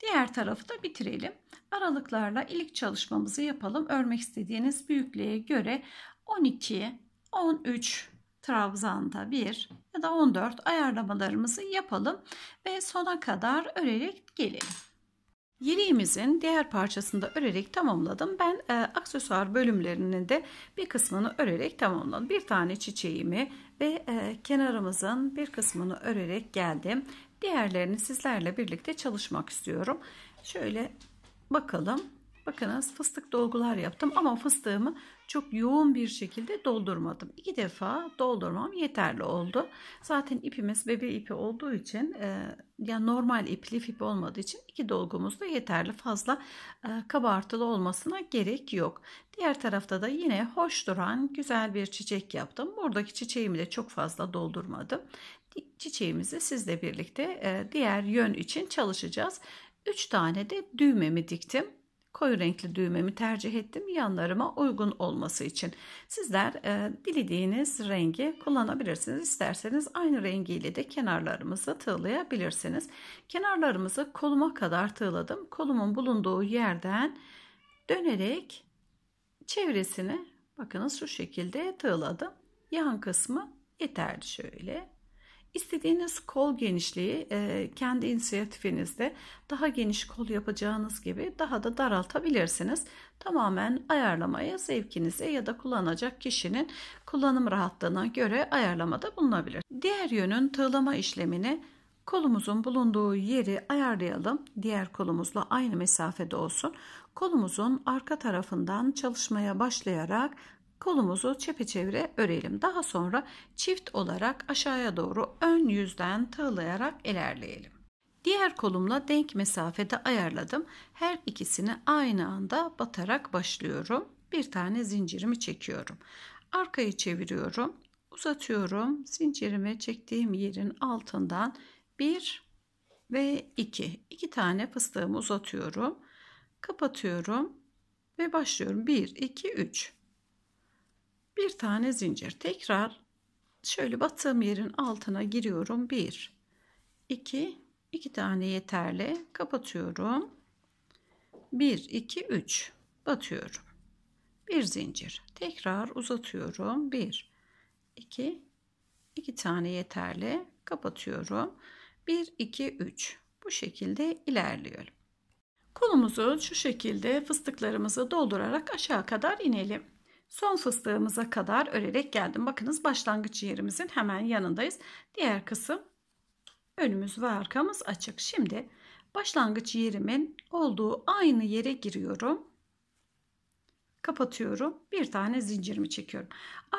diğer tarafı da bitirelim. Aralıklarla ilik çalışmamızı yapalım. Örmek istediğiniz büyüklüğe göre 12, 13 trabzanda 1 ya da 14 ayarlamalarımızı yapalım ve sona kadar örerek gelelim. Yeleğimizin diğer parçasını da örerek tamamladım. Ben e, aksesuar bölümlerinin de bir kısmını örerek tamamladım. Bir tane çiçeğimi ve e, kenarımızın bir kısmını örerek geldim. Diğerlerini sizlerle birlikte çalışmak istiyorum. Şöyle bakalım. Bakınız fıstık dolgular yaptım ama fıstığımı çok yoğun bir şekilde doldurmadım. İki defa doldurmam yeterli oldu. Zaten ipimiz bebe ipi olduğu için e, ya normal ipli lif ip olmadığı için iki dolgumuz da yeterli. Fazla e, kabartılı olmasına gerek yok. Diğer tarafta da yine hoş duran güzel bir çiçek yaptım. Buradaki çiçeğimi de çok fazla doldurmadım. Çiçeğimizi sizle birlikte e, diğer yön için çalışacağız. 3 tane de düğmemi diktim koyu renkli düğmemi tercih ettim yanlarıma uygun olması için. Sizler e, dilediğiniz rengi kullanabilirsiniz. İsterseniz aynı rengiyle de kenarlarımızı tığlayabilirsiniz. Kenarlarımızı koluma kadar tığladım. Kolumun bulunduğu yerden dönerek çevresini bakınız şu şekilde tığladım. Yan kısmı yeterli şöyle. İstediğiniz kol genişliği e, kendi inisiyatifinizde daha geniş kol yapacağınız gibi daha da daraltabilirsiniz. Tamamen ayarlamaya zevkinize ya da kullanacak kişinin kullanım rahatlığına göre ayarlamada bulunabilir. Diğer yönün tığlama işlemini kolumuzun bulunduğu yeri ayarlayalım. Diğer kolumuzla aynı mesafede olsun. Kolumuzun arka tarafından çalışmaya başlayarak kolumuzu çepeçevre örelim. Daha sonra çift olarak aşağıya doğru ön yüzden tığlayarak ilerleyelim. Diğer kolumla denk mesafede ayarladım. Her ikisini aynı anda batarak başlıyorum. Bir tane zincirimi çekiyorum. Arkayı çeviriyorum. Uzatıyorum. Zincirimi çektiğim yerin altından 1 ve 2. 2 tane fıstığımı uzatıyorum. Kapatıyorum ve başlıyorum. 1, 2, 3 bir tane zincir. Tekrar şöyle battığım yerin altına giriyorum. 1 2 2 tane yeterli. Kapatıyorum. 1 2 3 batıyorum. Bir zincir. Tekrar uzatıyorum. 1 2 2 tane yeterli. Kapatıyorum. 1 2 3 bu şekilde ilerliyorum. Kolumuzu şu şekilde fıstıklarımızı doldurarak aşağı kadar inelim son fıstığımıza kadar örerek geldim. Bakınız başlangıç yerimizin hemen yanındayız. Diğer kısım önümüz ve arkamız açık. Şimdi başlangıç yerimin olduğu aynı yere giriyorum. Kapatıyorum. Bir tane zincirimi çekiyorum.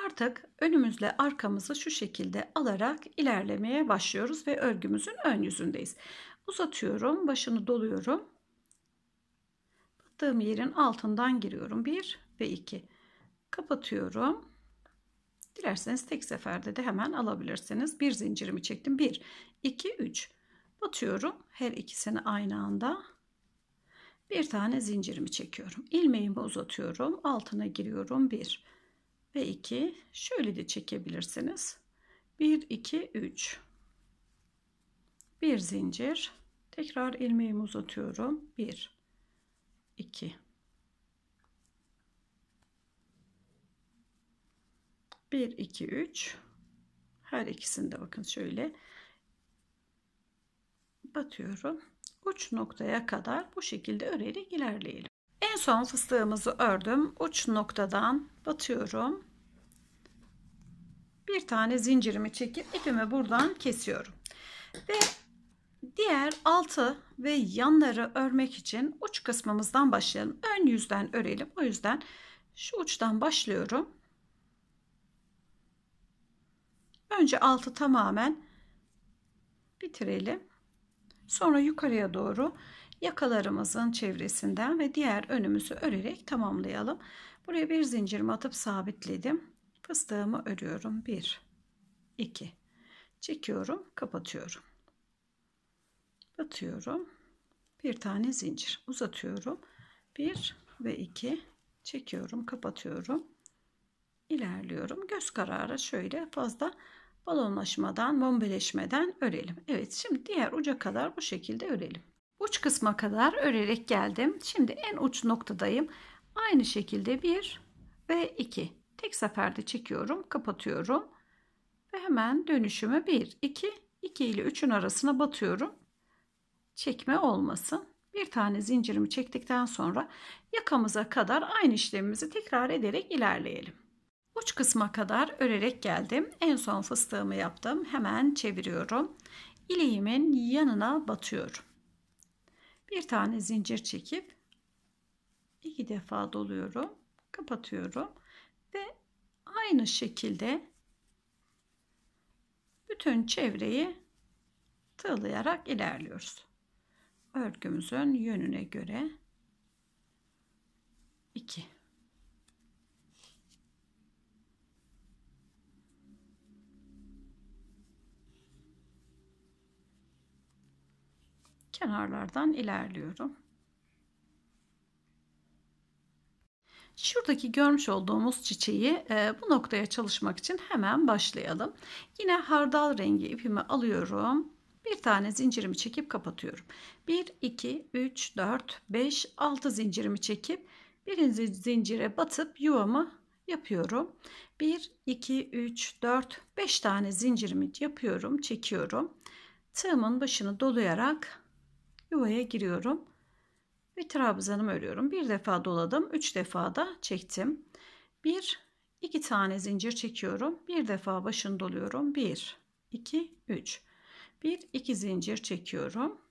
Artık önümüzle arkamızı şu şekilde alarak ilerlemeye başlıyoruz ve örgümüzün ön yüzündeyiz. Uzatıyorum. Başını doluyorum. Battığım yerin altından giriyorum. 1 ve 2 kapatıyorum. Dilerseniz tek seferde de hemen alabilirsiniz. Bir zincirimi çektim. 1, 2, 3. Batıyorum. Her ikisini aynı anda bir tane zincirimi çekiyorum. İlmeğimi uzatıyorum. Altına giriyorum. 1 ve 2. Şöyle de çekebilirsiniz. 1, 2, 3. Bir zincir. Tekrar ilmeğimi uzatıyorum. 1, 2, 1 2 3 her ikisinde bakın şöyle batıyorum uç noktaya kadar bu şekilde örerek ilerleyelim en son fıstığımızı ördüm uç noktadan batıyorum bir tane zincirimi çekip ipimi buradan kesiyorum ve diğer altı ve yanları örmek için uç kısmımızdan başlayalım ön yüzden örelim o yüzden şu uçtan başlıyorum Önce altı tamamen bitirelim. Sonra yukarıya doğru yakalarımızın çevresinden ve diğer önümüzü örerek tamamlayalım. Buraya bir zincirimi atıp sabitledim. Fıstığımı örüyorum. 1 2 çekiyorum, kapatıyorum. Batıyorum. Bir tane zincir uzatıyorum. 1 ve 2 çekiyorum, kapatıyorum. İlerliyorum. Göz kararı şöyle fazla balonlaşmadan, bombeleşmeden örelim. Evet şimdi diğer uca kadar bu şekilde örelim. Uç kısma kadar örerek geldim. Şimdi en uç noktadayım. Aynı şekilde 1 ve 2. Tek seferde çekiyorum, kapatıyorum. Ve hemen dönüşümü 1, 2, 2 ile 3'ün arasına batıyorum. Çekme olmasın. Bir tane zincirimi çektikten sonra yakamıza kadar aynı işlemimizi tekrar ederek ilerleyelim. Uç kısma kadar örerek geldim. En son fıstığımı yaptım. Hemen çeviriyorum. İleğimin yanına batıyorum. Bir tane zincir çekip iki defa doluyorum. Kapatıyorum. Ve aynı şekilde bütün çevreyi tığlayarak ilerliyoruz. Örgümüzün yönüne göre 2 kenarlardan ilerliyorum. Şuradaki görmüş olduğumuz çiçeği e, bu noktaya çalışmak için hemen başlayalım. Yine hardal rengi ipimi alıyorum. Bir tane zincirimi çekip kapatıyorum. 1, 2, 3, 4, 5, 6 zincirimi çekip birinci zincire batıp yuvamı yapıyorum. 1, 2, 3, 4, 5 tane zincirimi yapıyorum, çekiyorum. Tığımın başını dolayarak yuvaya giriyorum ve trabzanımı örüyorum. Bir defa doladım, üç defa da çektim. Bir, iki tane zincir çekiyorum. Bir defa başını doluyorum. Bir, iki, üç. Bir, iki zincir çekiyorum.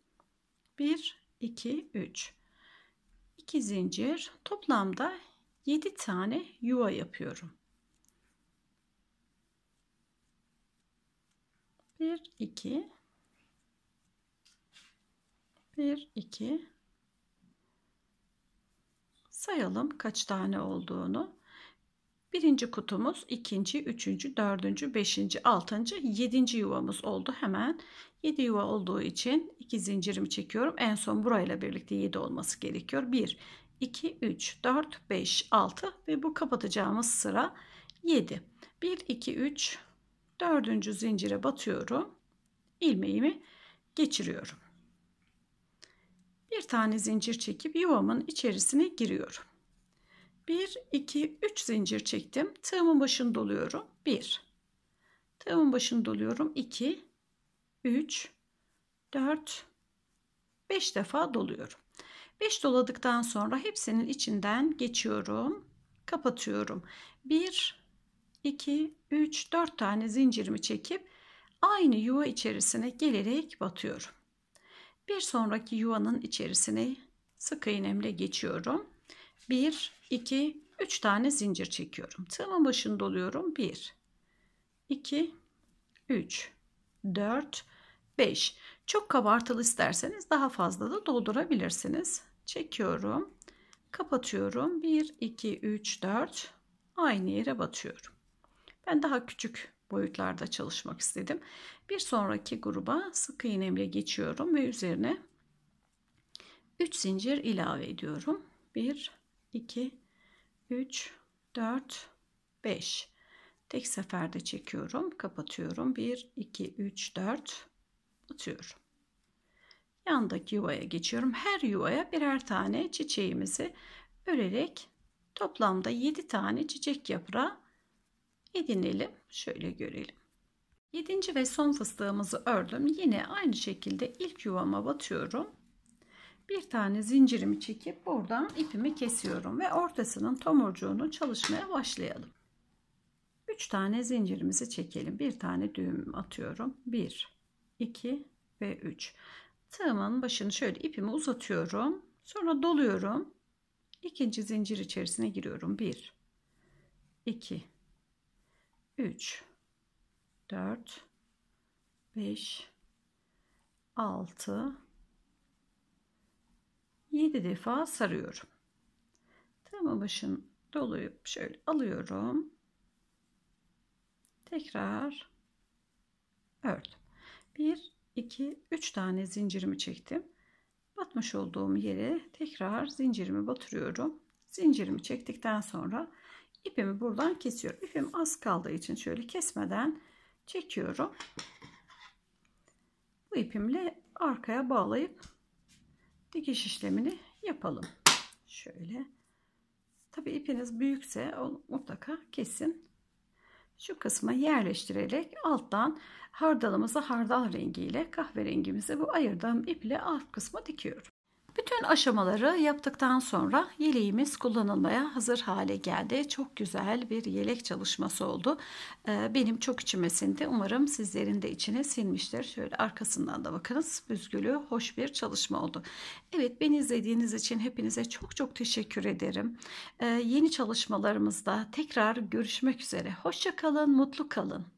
Bir, iki, üç. İki zincir. Toplamda yedi tane yuva yapıyorum. Bir, iki, 1 2 sayalım kaç tane olduğunu. Birinci kutumuz ikinci, üçüncü, dördüncü, beşinci, altıncı, yedinci yuvamız oldu. Hemen yedi yuva olduğu için iki zincirimi çekiyorum. En son burayla birlikte yedi olması gerekiyor. Bir, iki, üç, dört, beş, altı ve bu kapatacağımız sıra yedi. Bir, iki, üç, dördüncü zincire batıyorum. ilmeğimi geçiriyorum bir tane zincir çekip yuvamın içerisine giriyorum. 1, 2, 3 zincir çektim. Tığımın başını doluyorum. 1. Tığımın başını doluyorum. 2, 3, 4, 5 defa doluyorum. 5 doladıktan sonra hepsinin içinden geçiyorum. Kapatıyorum. 1, 2, 3, 4 tane zincirimi çekip aynı yuva içerisine gelerek batıyorum. Bir sonraki yuvanın içerisine sık iğnemle geçiyorum. 1, 2, 3 tane zincir çekiyorum. Tığımın başını doluyorum. 1, 2, 3, 4, 5. Çok kabartılı isterseniz daha fazla da doldurabilirsiniz. Çekiyorum. Kapatıyorum. 1, 2, 3, 4. Aynı yere batıyorum. Ben daha küçük boyutlarda çalışmak istedim. Bir sonraki gruba sık iğnemle geçiyorum ve üzerine 3 zincir ilave ediyorum. 1 2 3 4 5 tek seferde çekiyorum kapatıyorum 1 2 3 4 atıyorum yandaki yuvaya geçiyorum her yuvaya birer tane çiçeğimizi örerek toplamda 7 tane çiçek yaprağı edinelim. Şöyle görelim. 7. ve son fıstığımızı ördüm. Yine aynı şekilde ilk yuvama batıyorum. Bir tane zincirimi çekip buradan ipimi kesiyorum ve ortasının tomurcuğunu çalışmaya başlayalım. 3 tane zincirimizi çekelim. Bir tane düğüm atıyorum. 1, 2 ve 3. Tığımın başını şöyle ipimi uzatıyorum. Sonra doluyorum. İkinci zincir içerisine giriyorum. 1, 2, 3 4 5 6 7 defa sarıyorum. Tığımı başın doluyup şöyle alıyorum. Tekrar ördüm. 1 2 3 tane zincirimi çektim. Batmış olduğum yere tekrar zincirimi batırıyorum. Zincirimi çektikten sonra ipimi buradan kesiyorum. İpim az kaldığı için şöyle kesmeden çekiyorum. Bu ipimle arkaya bağlayıp dikiş işlemini yapalım. Şöyle. Tabi ipiniz büyükse onu mutlaka kesin. Şu kısma yerleştirerek alttan hardalımızı hardal rengiyle kahverengimizi bu ayırdığım iple alt kısmı dikiyorum. Bütün aşamaları yaptıktan sonra yeleğimiz kullanılmaya hazır hale geldi. Çok güzel bir yelek çalışması oldu. Ee, benim çok içime sindi. Umarım sizlerin de içine sinmiştir. Şöyle arkasından da bakınız. Büzgülü hoş bir çalışma oldu. Evet beni izlediğiniz için hepinize çok çok teşekkür ederim. Ee, yeni çalışmalarımızda tekrar görüşmek üzere. Hoşça kalın, mutlu kalın.